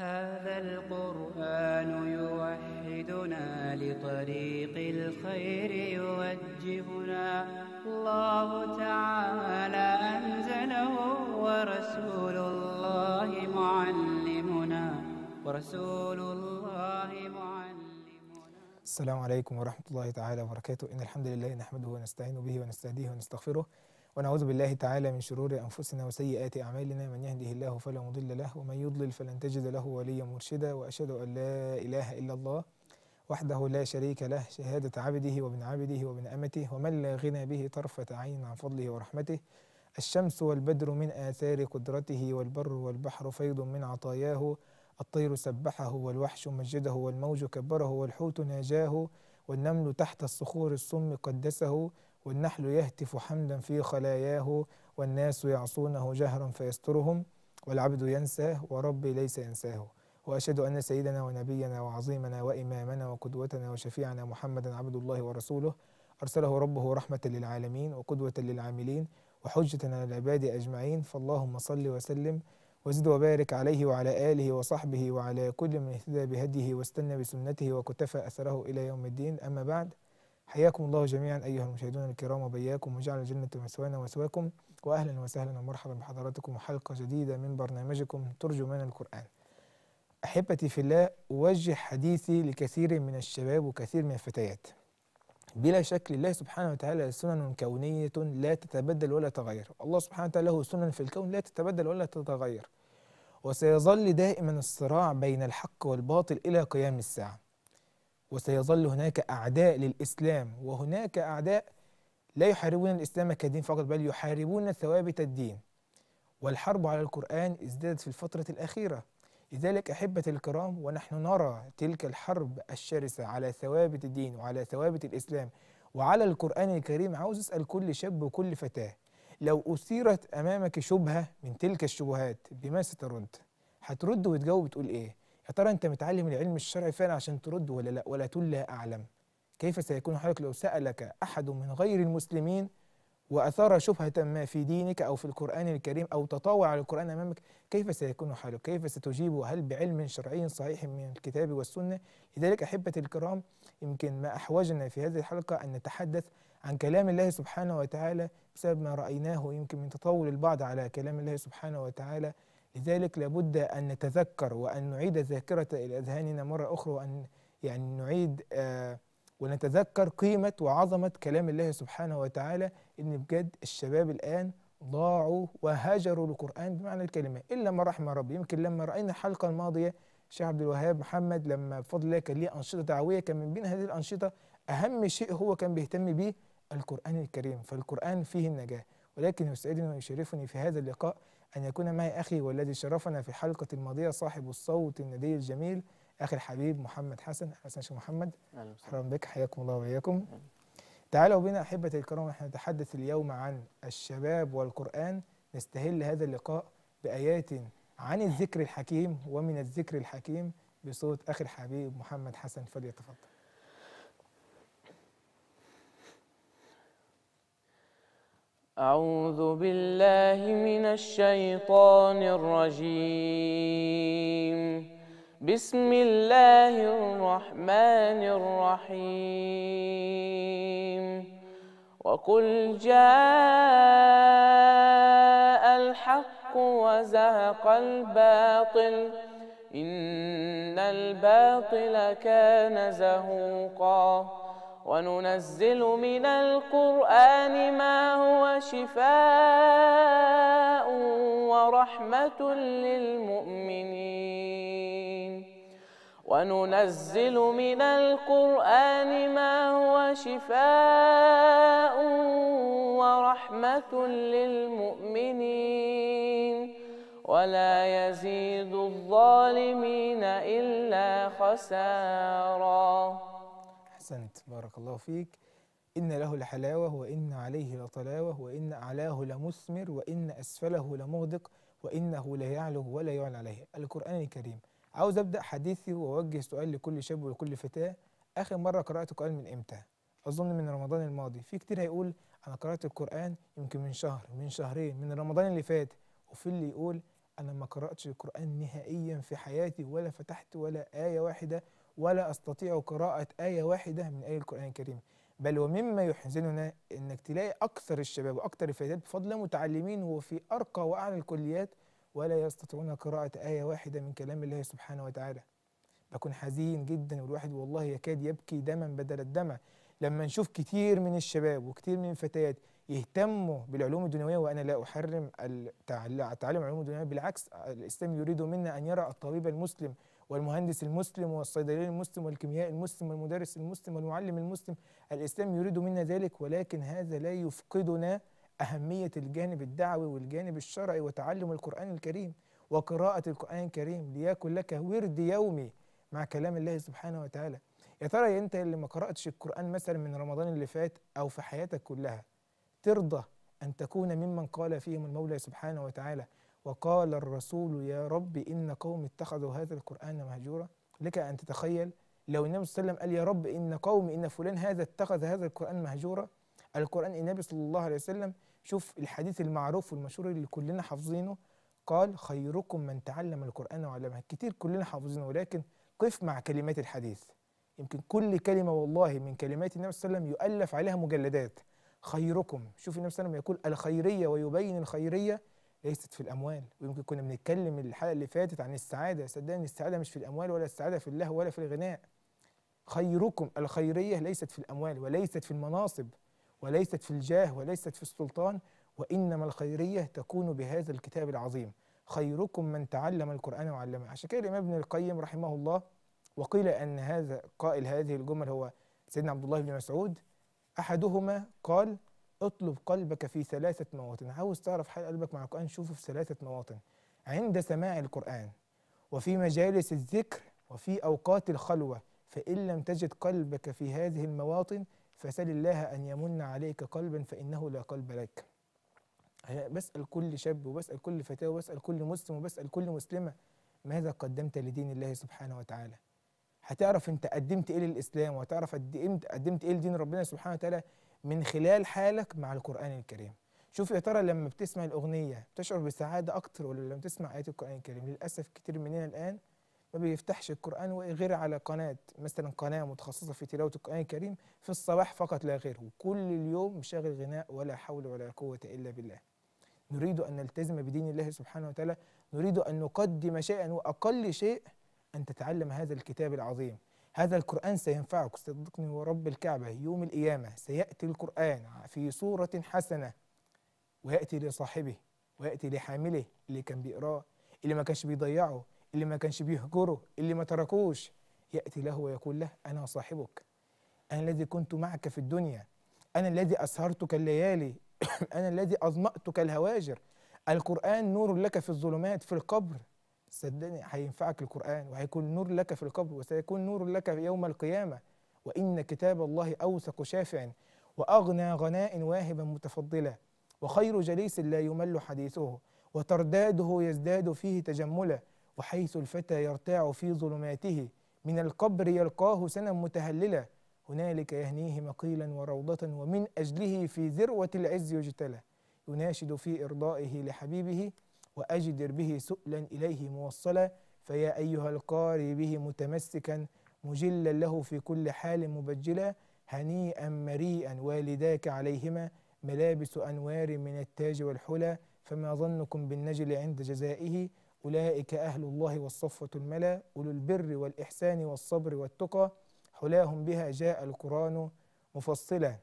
هذا القرآن يوحدنا لطريق الخير يوجهنا الله تعالى أنزله ورسول الله معلمنا ورسول الله معلمنا السلام عليكم ورحمة الله تعالى وبركاته إن الحمد لله نحمده ونستعين به ونستهديه ونستغفره ونعوذ بالله تعالى من شرور أنفسنا وسيئات أعمالنا من يهده الله فلا مضل له ومن يضلل فلن تجد له وليا مرشدا وأشهد أن لا إله إلا الله وحده لا شريك له شهادة عبده وابن عبده وابن أمته ومن لا غنى به طرفة عين عن فضله ورحمته الشمس والبدر من آثار قدرته والبر والبحر فيض من عطاياه الطير سبحه والوحش مجده والموج كبره والحوت ناجاه والنمل تحت الصخور السم قدسه والنحل يهتف حمدا في خلاياه والناس يعصونه جهرا فيسترهم والعبد ينساه وربي ليس ينساه وأشهد أن سيدنا ونبينا وعظيمنا وإمامنا وقدوتنا وشفيعنا محمدا عبد الله ورسوله أرسله ربه رحمة للعالمين وقدوة للعاملين وحجة على العباد أجمعين فاللهم صل وسلم وزد وبارك عليه وعلى آله وصحبه وعلى كل من اهتدى بهديه واستنى بسنته وكتفى أثره إلى يوم الدين أما بعد حياكم الله جميعا ايها المشاهدون الكرام وبياكم وجعل الجنه مثوانا ومثواكم واهلا وسهلا ومرحبا بحضراتكم وحلقه جديده من برنامجكم ترجمان القران. احبتي في الله اوجه حديثي لكثير من الشباب وكثير من الفتيات. بلا شك لله سبحانه وتعالى سنن كونيه لا تتبدل ولا تتغير، الله سبحانه وتعالى له سنن في الكون لا تتبدل ولا تتغير. وسيظل دائما الصراع بين الحق والباطل الى قيام الساعه. وسيظل هناك أعداء للإسلام وهناك أعداء لا يحاربون الإسلام كدين فقط بل يحاربون ثوابت الدين والحرب على القرآن ازدادت في الفترة الأخيرة لذلك أحبة الكرام ونحن نرى تلك الحرب الشرسة على ثوابت الدين وعلى ثوابت الإسلام وعلى القرآن الكريم عاوز أسأل كل شاب وكل فتاة لو أثيرت أمامك شبهة من تلك الشبهات بما سترد هترد وتجاوب تقول إيه يا ترى انت متعلم العلم الشرعي فعلا عشان ترد ولا لا ولا تقول لا اعلم كيف سيكون حالك لو سالك احد من غير المسلمين واثار شبهه ما في دينك او في القران الكريم او تطاول على القران امامك كيف سيكون حالك كيف ستجيب هل بعلم شرعي صحيح من الكتاب والسنه لذلك احبتي الكرام يمكن ما احوجنا في هذه الحلقه ان نتحدث عن كلام الله سبحانه وتعالى بسبب ما رايناه يمكن من تطاول البعض على كلام الله سبحانه وتعالى لذلك لابد أن نتذكر وأن نعيد الذاكرة إلى أذهاننا مرة أخرى وأن يعني نعيد آه، ونتذكر قيمة وعظمة كلام الله سبحانه وتعالى إن بجد الشباب الآن ضاعوا وهجروا القرآن بمعنى الكلمة إلا ما رحم ربي يمكن لما رأينا الحلقة الماضية الشيخ عبد الوهاب محمد لما بفضل الله كان ليه أنشطة دعوية كان من بين هذه الأنشطة أهم شيء هو كان بيهتم به القرآن الكريم فالقرآن فيه النجاة ولكن يسعدني ويشرفني في هذا اللقاء أن يكون معي أخي والذي شرفنا في حلقة الماضية صاحب الصوت الندي الجميل أخي الحبيب محمد حسن حسن شيخ محمد أهلا بك حياكم الله وإياكم تعالوا بنا أحبة الكرام نحن نتحدث اليوم عن الشباب والقرآن نستهل هذا اللقاء بآيات عن الذكر الحكيم ومن الذكر الحكيم بصوت أخي الحبيب محمد حسن فليتفضل أعوذ بالله من الشيطان الرجيم بسم الله الرحمن الرحيم وقل جاء الحق وزهق الباطل إن الباطل كان زهوقاً وننزل من القرآن ما هو شفاء ورحمة للمؤمنين وننزل من القرآن ما هو شفاء ورحمة للمؤمنين ولا يزيد الظالمين إلا خساراً أحسنت بارك الله فيك إن له لحلاوة وإن عليه لطلاوة وإن أعلاه لمثمر وإن أسفله لمغدق وإنه لا يعلو ولا يعلى عليه القرآن الكريم عاوز أبدأ حديثي وأوجه سؤال لكل شاب ولكل فتاة آخر مرة قرأت القرآن من إمتى؟ أظن من رمضان الماضي في كتير هيقول أنا قرأت القرآن يمكن من شهر من شهرين من رمضان اللي فات وفي اللي يقول أنا ما قرأتش القرآن نهائيا في حياتي ولا فتحت ولا آية واحدة ولا أستطيع قراءة آية واحدة من آية القرآن الكريم بل ومما يحزننا إنك تلاقي أكثر الشباب وأكثر الفتيات بفضل متعلمين وفي أرقى وأعلى الكليات ولا يستطيعون قراءة آية واحدة من كلام الله سبحانه وتعالى بكون حزين جدا والواحد والله يكاد يبكي دما بدل الدمع لما نشوف كتير من الشباب وكتير من الفتيات يهتموا بالعلوم الدنيويه وانا لا احرم التعلم العلوم الدنيويه بالعكس الاسلام يريد منا ان يرى الطبيب المسلم والمهندس المسلم والصيدلي المسلم والكيميائي المسلم والمدرس المسلم والمعلم المسلم الإسلام يريد منا ذلك ولكن هذا لا يفقدنا أهمية الجانب الدعوي والجانب الشرعي وتعلم القرآن الكريم وقراءة القرآن الكريم ليكن لك ورد يومي مع كلام الله سبحانه وتعالى يا ترى أنت اللي ما قرأتش القرآن مثلا من رمضان اللي فات أو في حياتك كلها ترضى أن تكون ممن قال فيهم المولى سبحانه وتعالى وقال الرسول يا رب إن قوم اتخذوا هذا القرآن مهجورا لك أن تتخيل لو النبي صلى الله عليه وسلم قال يا رب إن قوم إن فلان هذا اتخذ هذا القرآن مهجورا القرآن النبي صلى الله عليه وسلم شوف الحديث المعروف والمشهور اللي كلنا حافظينه قال خيركم من تعلم القرآن وعلمه كتير كلنا حافظينه ولكن قف مع كلمات الحديث يمكن كل كلمة والله من كلمات النبي صلى الله عليه وسلم يؤلف عليها مجلدات خيركم شوف النبي صلى الله عليه وسلم يقول الخيرية ويبين الخيرية ليست في الاموال ويمكن كنا بنتكلم الحلقه اللي فاتت عن السعاده صدقني السعاده مش في الاموال ولا السعاده في الله ولا في الغناء خيركم الخيريه ليست في الاموال وليست في المناصب وليست في الجاه وليست في السلطان وانما الخيريه تكون بهذا الكتاب العظيم خيركم من تعلم القران وعلمه عشان كده الامام ابن القيم رحمه الله وقيل ان هذا قائل هذه الجمل هو سيدنا عبد الله بن مسعود احدهما قال اطلب قلبك في ثلاثة مواطن عاوز تعرف حال قلبك مع القرآن شوفه في ثلاثة مواطن عند سماع القرآن وفي مجالس الذكر وفي أوقات الخلوة فإن لم تجد قلبك في هذه المواطن فسل الله أن يمن عليك قلبا فإنه لا قلب لك بسأل كل شاب وبسأل كل فتاة وبسأل كل مسلم وبسأل كل مسلمة ماذا قدمت لدين الله سبحانه وتعالى هتعرف انت قدمت ايه للاسلام وهتعرف قدمت قدمت ايه لدين ربنا سبحانه وتعالى من خلال حالك مع القرآن الكريم شوف يا ترى لما بتسمع الأغنية بتشعر بسعادة أكتر ولا لما تسمع آيات القرآن الكريم للأسف كتير مننا الآن ما بيفتحش القرآن غير على قناة مثلا قناة متخصصة في تلاوة القرآن الكريم في الصباح فقط لا غير وكل اليوم مشاغل غناء ولا حول ولا قوة إلا بالله نريد أن نلتزم بدين الله سبحانه وتعالى نريد أن نقدم شيئا وأقل شيء أن تتعلم هذا الكتاب العظيم هذا القرآن سينفعك صدقني ورب الكعبة يوم القيامة سيأتي القرآن في صورة حسنة ويأتي لصاحبه ويأتي لحامله اللي كان بيقراه اللي ما كانش بيضيعه اللي ما كانش بيهجره اللي ما تركوش يأتي له ويقول له أنا صاحبك أنا الذي كنت معك في الدنيا أنا الذي أسهرتك الليالي أنا الذي أظمأتك الهواجر القرآن نور لك في الظلمات في القبر صدقني هينفعك القرآن وهيكون نور لك في القبر وسيكون نور لك يوم القيامة وإن كتاب الله أوثق شافع وأغنى غناء واهبا متفضلا وخير جليس لا يمل حديثه وترداده يزداد فيه تجملا وحيث الفتى يرتاع في ظلماته من القبر يلقاه سنا متهللا هنالك يهنيه مقيلا وروضة ومن أجله في ذروة العز يجتلى يناشد في إرضائه لحبيبه وأجدر به سؤلا إليه موصلا فيا أيها القاري به متمسكا مجلا له في كل حال مبجلا هنيئا مريئا والداك عليهما ملابس أنوار من التاج والحلى فما ظنكم بالنجل عند جزائه أولئك أهل الله والصفة الملا أولو البر والإحسان والصبر والتقى حلاهم بها جاء القرآن مفصلا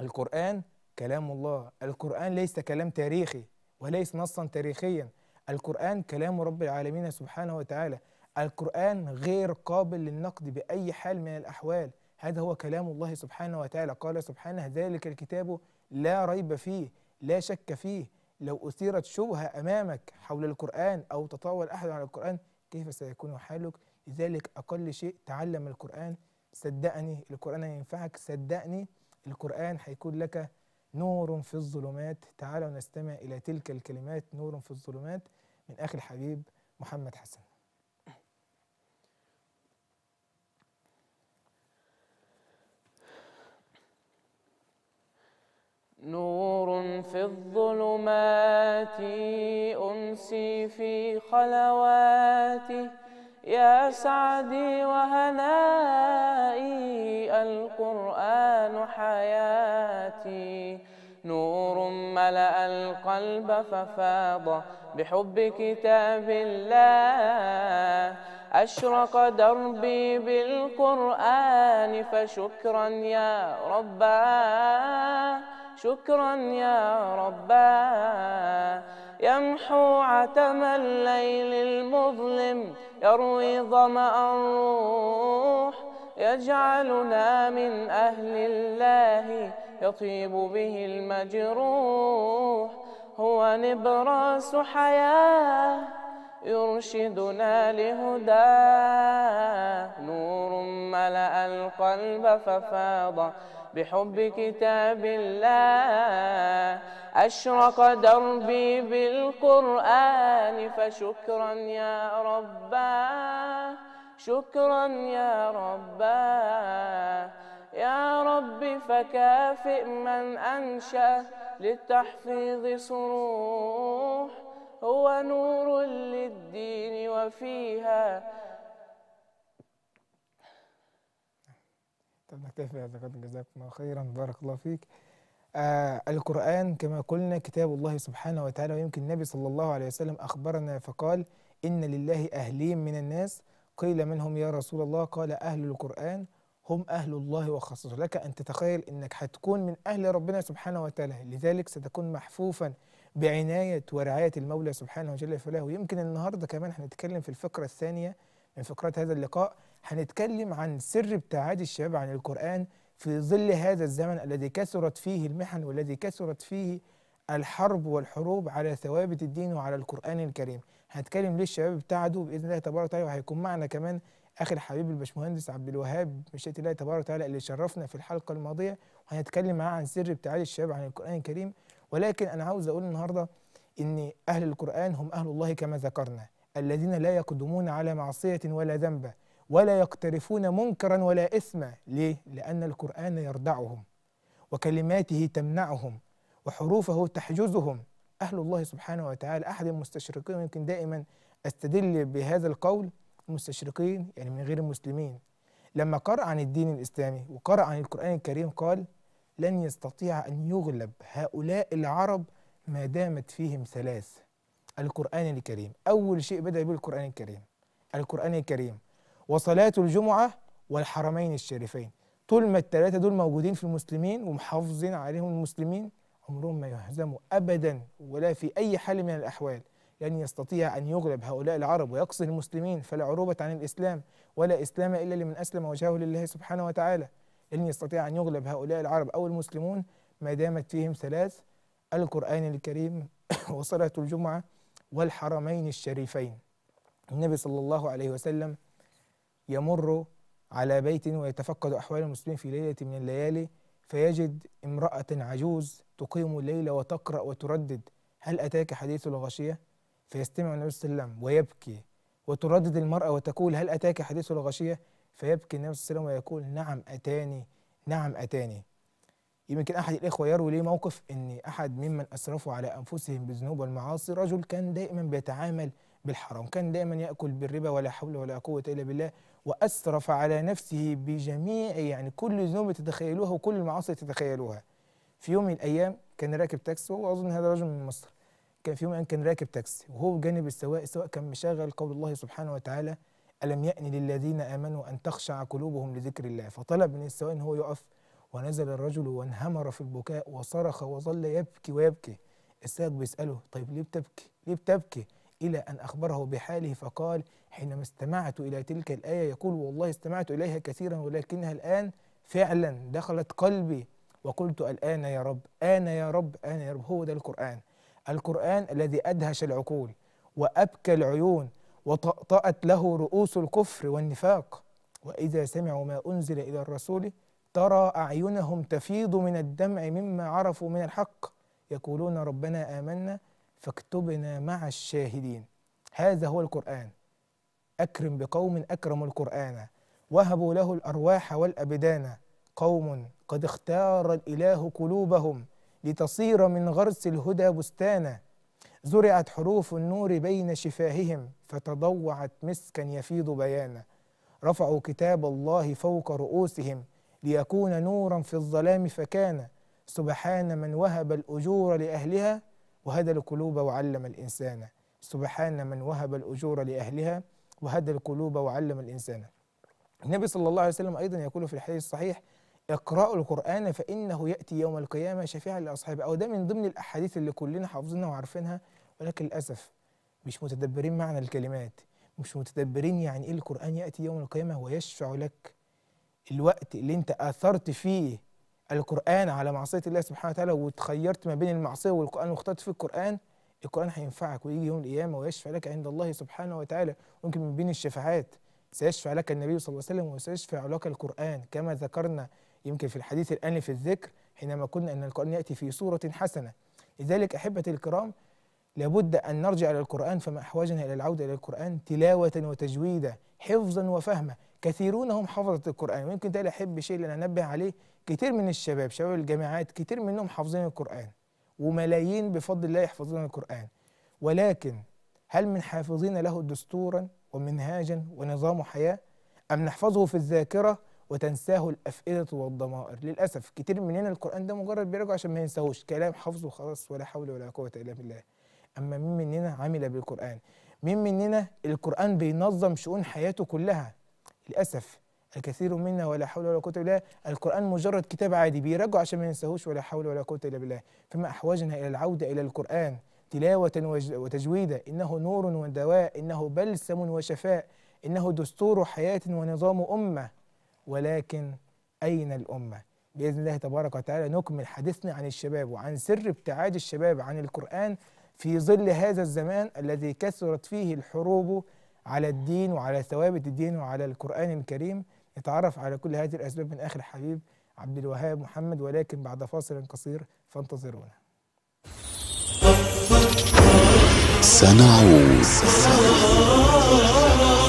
القرآن كلام الله القرآن ليس كلام تاريخي وليس نصا تاريخيا القرآن كلام رب العالمين سبحانه وتعالى القرآن غير قابل للنقد بأي حال من الأحوال هذا هو كلام الله سبحانه وتعالى قال سبحانه ذلك الكتاب لا ريب فيه لا شك فيه لو أثيرت شبهة أمامك حول القرآن أو تطاول أحد على القرآن كيف سيكون حالك لذلك أقل شيء تعلم القرآن صدقني القرآن هينفعك صدقني القرآن هيكون لك نور في الظلمات تعالوا نستمع إلى تلك الكلمات نور في الظلمات من أخي الحبيب محمد حسن نور في الظلمات أمسي في خلواتي يا سعدي وهنائي القرآن حياتي نور ملأ القلب ففاض بحب كتاب الله أشرق دربي بالقرآن فشكرا يا رباه شكرا يا رباه يمحو عتم الليل المظلم يروي ظمأ الروح يجعلنا من أهل الله يطيب به المجروح هو نبراس حياة يرشدنا لهداه نور ملأ القلب ففاض بحب كتاب الله أشرق دربي بالقرآن فشكرا يا ربا شكرا يا ربا يا رب فكافئ من أنشأ للتحفيظ صروح هو نور للدين وفيها طب نكتفي هذا قد جزاكم الله خيرا بارك الله فيك آه القرآن كما قلنا كتاب الله سبحانه وتعالى ويمكن النبي صلى الله عليه وسلم أخبرنا فقال إن لله أهلين من الناس قيل من هم يا رسول الله قال أهل القرآن هم أهل الله وخصصه لك أن تتخيل أنك هتكون من أهل ربنا سبحانه وتعالى لذلك ستكون محفوفا بعناية ورعاية المولى سبحانه وجل فله ويمكن النهاردة كمان هنتكلم في الفقرة الثانية من فقرات هذا اللقاء هنتكلم عن سر ابتعاد الشباب عن القرآن في ظل هذا الزمن الذي كثرت فيه المحن والذي كثرت فيه الحرب والحروب على ثوابت الدين وعلى القرآن الكريم هنتكلم ليه الشباب ابتعدوا بإذن الله تبارك وتعالى وهيكون معنا كمان أخي الحبيب الباشمهندس عبد الوهاب مشيئة الله تبارك وتعالى اللي شرفنا في الحلقة الماضية وهنتكلم معاه عن سر ابتعاد الشباب عن القرآن الكريم ولكن أنا عاوز أقول النهاردة إن أهل القرآن هم أهل الله كما ذكرنا الذين لا يقدمون على معصية ولا ذنبًا ولا يقترفون منكرا ولا إثما ليه؟ لأن القرآن يردعهم وكلماته تمنعهم وحروفه تحجزهم أهل الله سبحانه وتعالى أحد المستشرقين يمكن دائما أستدل بهذا القول المستشرقين يعني من غير المسلمين لما قرأ عن الدين الإسلامي وقرأ عن القرآن الكريم قال لن يستطيع أن يغلب هؤلاء العرب ما دامت فيهم ثلاث القرآن الكريم أول شيء بدأ به القرآن الكريم القرآن الكريم وصلاة الجمعة والحرمين الشريفين طول ما الثلاثة دول موجودين في المسلمين ومحافظين عليهم المسلمين عمرهم ما يهزموا أبدا ولا في أي حال من الأحوال لن يستطيع أن يغلب هؤلاء العرب ويقصر المسلمين فلا عروبة عن الإسلام ولا إسلام إلا لمن أسلم وجهه لله سبحانه وتعالى لن يستطيع أن يغلب هؤلاء العرب أو المسلمون ما دامت فيهم ثلاث القرآن الكريم وصلاة الجمعة والحرمين الشريفين النبي صلى الله عليه وسلم يمر على بيت ويتفقد أحوال المسلمين في ليلة من الليالي فيجد امرأة عجوز تقيم الليل وتقرأ وتردد هل أتاك حديث الغشية؟ فيستمع النبي صلى الله عليه وسلم ويبكي وتردد المرأة وتقول هل أتاك حديث الغشية؟ فيبكي النبي صلى الله عليه وسلم ويقول نعم أتاني نعم أتاني يمكن أحد الإخوة يروي لي موقف أن أحد ممن أسرفوا على أنفسهم بالذنوب والمعاصي رجل كان دائما بيتعامل بالحرام كان دائما يأكل بالربا ولا حول ولا قوة إلا بالله وأسرف على نفسه بجميع يعني كل الذنوب تتخيلوها وكل المعاصي تتخيلوها في يوم من الأيام كان راكب تاكسي وهو أظن هذا رجل من مصر كان في يوم كان راكب تاكسي وهو بجانب السواق السواق كان مشغل قول الله سبحانه وتعالى ألم يأن للذين آمنوا أن تخشع قلوبهم لذكر الله فطلب من السواق أن هو يقف ونزل الرجل وانهمر في البكاء وصرخ وظل يبكي ويبكي السائق بيسأله طيب ليه بتبكي؟ ليه بتبكي؟ إلى أن أخبره بحاله فقال حينما استمعت إلى تلك الآية يقول والله استمعت إليها كثيرا ولكنها الآن فعلا دخلت قلبي وقلت الآن يا رب آن يا رب آن يا رب هو ده القرآن القرآن الذي أدهش العقول وأبكى العيون وطأطأت له رؤوس الكفر والنفاق وإذا سمعوا ما أنزل إلى الرسول ترى أعينهم تفيض من الدمع مما عرفوا من الحق يقولون ربنا آمنا فاكتبنا مع الشاهدين هذا هو القرآن أكرم بقوم أكرموا القرآن وهبوا له الأرواح والأبدان قوم قد اختار الإله قلوبهم لتصير من غرس الهدى بستانا زرعت حروف النور بين شفاههم فتضوعت مسكا يفيض بيانا رفعوا كتاب الله فوق رؤوسهم ليكون نورا في الظلام فكان سبحان من وهب الأجور لأهلها وهدى القلوب وعلم الإنسان سبحان من وهب الأجور لأهلها وهدى القلوب وعلم الإنسان النبي صلى الله عليه وسلم أيضا يقول في الحديث الصحيح اقرأوا القرآن فإنه يأتي يوم القيامة شفيعا لأصحابه أو ده من ضمن الأحاديث اللي كلنا حافظينها وعارفينها ولكن للأسف مش متدبرين معنى الكلمات مش متدبرين يعني إيه القرآن يأتي يوم القيامة ويشفع لك الوقت اللي أنت آثرت فيه القرآن على معصية الله سبحانه وتعالى وتخيرت ما بين المعصية والقرآن واخترت في القرآن القرآن هينفعك ويجي يوم القيامة ويشفع لك عند الله سبحانه وتعالى ممكن من بين الشفاعات سيشفع لك النبي صلى الله عليه وسلم وسيشفع لك القرآن كما ذكرنا يمكن في الحديث الآن في الذكر حينما قلنا أن القرآن يأتي في صورة حسنة لذلك أحبتي الكرام لابد أن نرجع إلى القرآن فما أحوجنا إلى العودة إلى القرآن تلاوة وتجويدا حفظا وفهما كثيرون هم حفظة القرآن ويمكن ده أحب شيء اللي أنا أنبه عليه كتير من الشباب شباب الجامعات كتير منهم حافظين القرآن وملايين بفضل الله يحفظون القرآن ولكن هل من حافظين له دستورا ومنهاجا ونظام حياة أم نحفظه في الذاكرة وتنساه الأفئدة والضمائر للأسف كتير مننا القرآن ده مجرد بيرجع عشان ما ينساهوش كلام حفظه خلاص ولا حول ولا قوة إلا بالله أما مين مننا عمل بالقرآن مين مننا القرآن بينظم شؤون حياته كلها للاسف الكثير منا ولا حول ولا قوه الا بالله القران مجرد كتاب عادي بيرجع عشان ما ينساهوش ولا حول ولا قوه الا بالله فما احوجنا الى العوده الى القران تلاوه وتجويدا انه نور ودواء انه بلسم وشفاء انه دستور حياه ونظام امه ولكن اين الامه باذن الله تبارك وتعالى نكمل حديثنا عن الشباب وعن سر ابتعاد الشباب عن القران في ظل هذا الزمان الذي كثرت فيه الحروب على الدين وعلى ثوابت الدين وعلى القرآن الكريم يتعرف على كل هذه الأسباب من آخر حبيب عبد الوهاب محمد ولكن بعد فاصل قصير فانتظرونا سنعود